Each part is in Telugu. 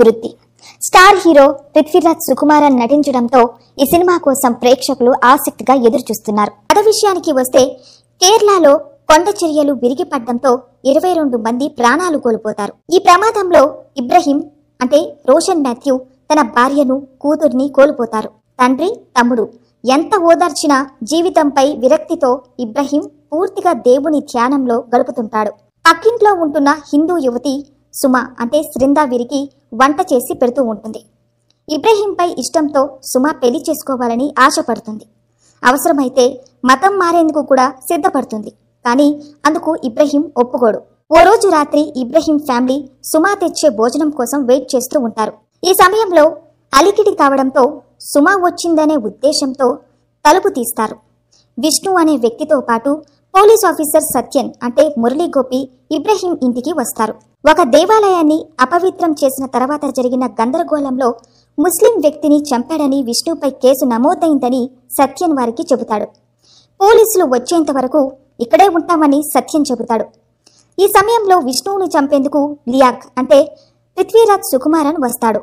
కృతి స్టార్ హీరో పృథ్వీరాజ్ సుకుమారన్ నటించడంతో ఈ సినిమా కోసం ప్రేక్షకులు ఆసక్తిగా ఎదురు చూస్తున్నారు పద విషయానికి వస్తే కేరళలో కొండ చర్యలు పడడంతో ఇరవై రెండు మంది ప్రాణాలు కోల్పోతారు ఈ ప్రమాదంలో ఇబ్రహీం అంటే రోషన్ మాథ్యూ తన భార్యను కూతుర్ని కోల్పోతారు తండ్రి తమ్ముడు ఎంత ఓదార్చిన జీవితంపై విరక్తితో ఇబ్రహీం పూర్తిగా దేవుని ధ్యానంలో గడుపుతుంటాడు పక్కింట్లో ఉంటున్న హిందూ యువతి సుమ అంటే శ్రింద విరిగి వంట చేసి పెడుతూ ఉంటుంది ఇబ్రహీంపై ఇష్టంతో సుమా పెళ్లి చేసుకోవాలని ఆశపడుతుంది అవసరమైతే మతం మారేందుకు కూడా సిద్ధపడుతుంది కానీ అందుకు ఇబ్రహీం ఒప్పుకోడు ఓ రోజు రాత్రి ఇబ్రహీం ఫ్యామిలీ సుమా తెచ్చే భోజనం కోసం వెయిట్ చేస్తూ ఉంటారు ఈ సమయంలో అలికిడి కావడంతో సుమా వచ్చిందనే ఉద్దేశంతో తలుపు తీస్తారు విష్ణు అనే వ్యక్తితో పాటు పోలీస్ ఆఫీసర్ సత్యన్ అంటే మురళీ గోపి ఇబ్రహీం ఇంటికి వస్తారు ఒక దేవాలయాన్ని అపవిత్రం చేసిన తర్వాత జరిగిన గందరగోళంలో ముస్లిం వ్యక్తిని చంపాడని విష్ణుపై కేసు నమోదైందని సత్యన్ వారికి చెబుతాడు పోలీసులు వచ్చేంత వరకు ఇక్కడే ఉంటామని సత్యం చెబుతాడు ఈ సమయంలో విష్ణువును చంపేందుకు లియాక్ అంటే పృథ్వీరాజ్ సుకుమారన్ వస్తాడు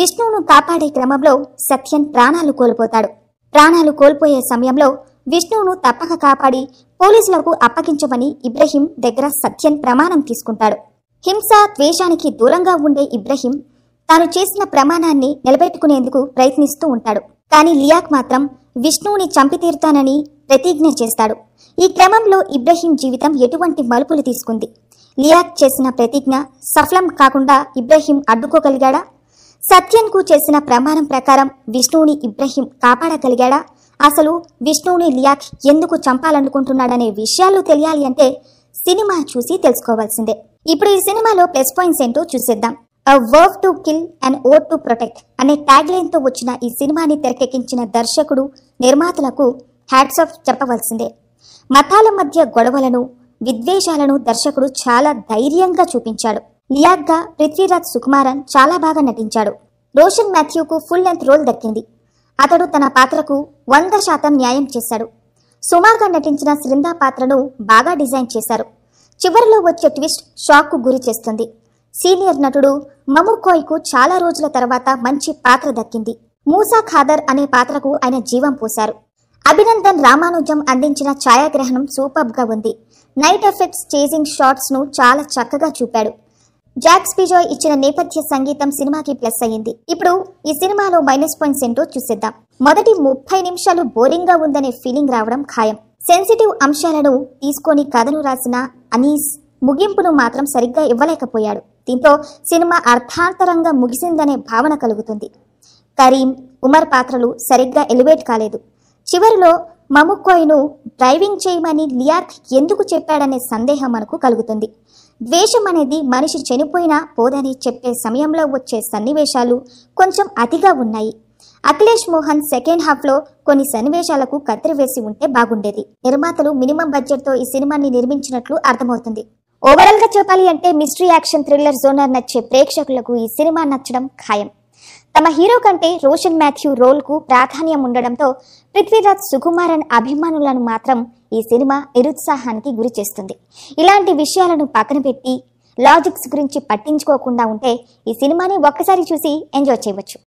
విష్ణువును కాపాడే క్రమంలో సత్యన్ ప్రాణాలు కోల్పోతాడు ప్రాణాలు కోల్పోయే సమయంలో విష్ణువును తప్పక కాపాడి పోలీసులకు అప్పగించమని ఇబ్రహీం దగ్గర సత్యన్ ప్రమాణం తీసుకుంటాడు హింస ద్వేషానికి దూరంగా ఉండే ఇబ్రహీం తాను చేసిన ప్రమాణాన్ని నిలబెట్టుకునేందుకు ప్రయత్నిస్తూ ఉంటాడు కానీ లియాక్ మాత్రం విష్ణువుని చంపితీరుతానని ప్రతిజ్ఞ చేస్తాడు ఈ క్రమంలో ఇబ్రహీం జీవితం ఎటువంటి మలుపులు తీసుకుంది లియాక్ చేసిన ప్రతిజ్ఞ సఫలం కాకుండా ఇబ్రహీం అడ్డుకోగలిగాడా సత్యన్కు చేసిన ప్రమాణం ప్రకారం విష్ణువుని ఇబ్రహీం కాపాడగలిగాడా అసలు విష్ణువుని లియాక్ ఎందుకు చంపాలనుకుంటున్నాడనే విషయాలు తెలియాలి అంటే సినిమా చూసి తెలుసుకోవాల్సిందే ఇప్పుడు ఈ సినిమాలో ప్లస్ పాయింట్స్ ఏంటో చూసేద్దాం a vow to kill and a to protect అనే ట్యాగ్ లైన్తో వచ్చిన ఈ సినిమాని తెరకెక్కించిన దర్శకుడు నిర్మాతలకు హ్యాట్స్ ఆఫ్ చెప్పవలసిందే మతాల మధ్య గొడవలను విద్వేషాలను దర్శకుడు చాలా ధైర్యంగా చూపించాడు లియాగ్గా పృథ్వీరాజ్ సుకుమారన్ చాలా బాగా నటించాడు రోషన్ మాథ్యూకు ఫుల్ లెంత్ రోల్ దక్కింది అతడు తన పాత్రకు వంద శాతం న్యాయం చేశాడు సుమార్గా నటించిన శృందా పాత్రను బాగా డిజైన్ చేశారు చివరిలో వచ్చే ట్విస్ట్ షాక్కు గురి చేస్తుంది సీనియర్ నటుడు కు చాలా రోజుల తర్వాత మంచి పాత్ర దక్కింది మూసా ఖాదర్ అనే పాత్రకు ఆయన జీవం పోశారు అభినందన్ రామానుజం అందించిన ఛాయాగ్రహణం గా ఉంది నైట్ ఎఫెక్ట్స్ చేజింగ్ షాట్స్ను చాలా చక్కగా చూపాడు జాక్స్ బిజాయ్ ఇచ్చిన నేపథ్య సంగీతం సినిమాకి ప్లస్ అయ్యింది ఇప్పుడు ఈ సినిమాలో మైనస్ పాయింట్స్ ఏంటో చూసేద్దాం మొదటి ముప్పై నిమిషాలు బోరింగ్గా ఉందనే ఫీలింగ్ రావడం ఖాయం సెన్సిటివ్ అంశాలను తీసుకొని కథను రాసిన అనీస్ ముగింపును మాత్రం సరిగ్గా ఇవ్వలేకపోయాడు దీంతో సినిమా అర్థాంతరంగా ముగిసిందనే భావన కలుగుతుంది కరీం ఉమర్ పాత్రలు సరిగ్గా ఎలివేట్ కాలేదు చివరిలో మముక్కోయ్ను డ్రైవింగ్ చేయమని లియాక్ ఎందుకు చెప్పాడనే సందేహం మనకు కలుగుతుంది ద్వేషం అనేది మనిషి చనిపోయినా పోదని చెప్పే సమయంలో వచ్చే సన్నివేశాలు కొంచెం అతిగా ఉన్నాయి అఖిలేష్ మోహన్ సెకండ్ హాఫ్ లో కొన్ని సన్నివేశాలకు వేసి ఉంటే బాగుండేది నిర్మాతలు మినిమం తో ఈ సినిమాని నిర్మించినట్లు అర్థమవుతుంది ఓవరాల్ గా చెప్పాలి అంటే మిస్టరీ యాక్షన్ థ్రిల్లర్ జోనర్ నచ్చే ప్రేక్షకులకు ఈ సినిమా నచ్చడం ఖాయం తమ హీరో కంటే రోషన్ మాథ్యూ రోల్ కు ప్రాధాన్యం ఉండడంతో పృథ్వీరాజ్ సుకుమారన్ అభిమానులను మాత్రం ఈ సినిమా నిరుత్సాహానికి గురి చేస్తుంది ఇలాంటి విషయాలను పక్కన పెట్టి లాజిక్స్ గురించి పట్టించుకోకుండా ఉంటే ఈ సినిమాని ఒక్కసారి చూసి ఎంజాయ్ చేయవచ్చు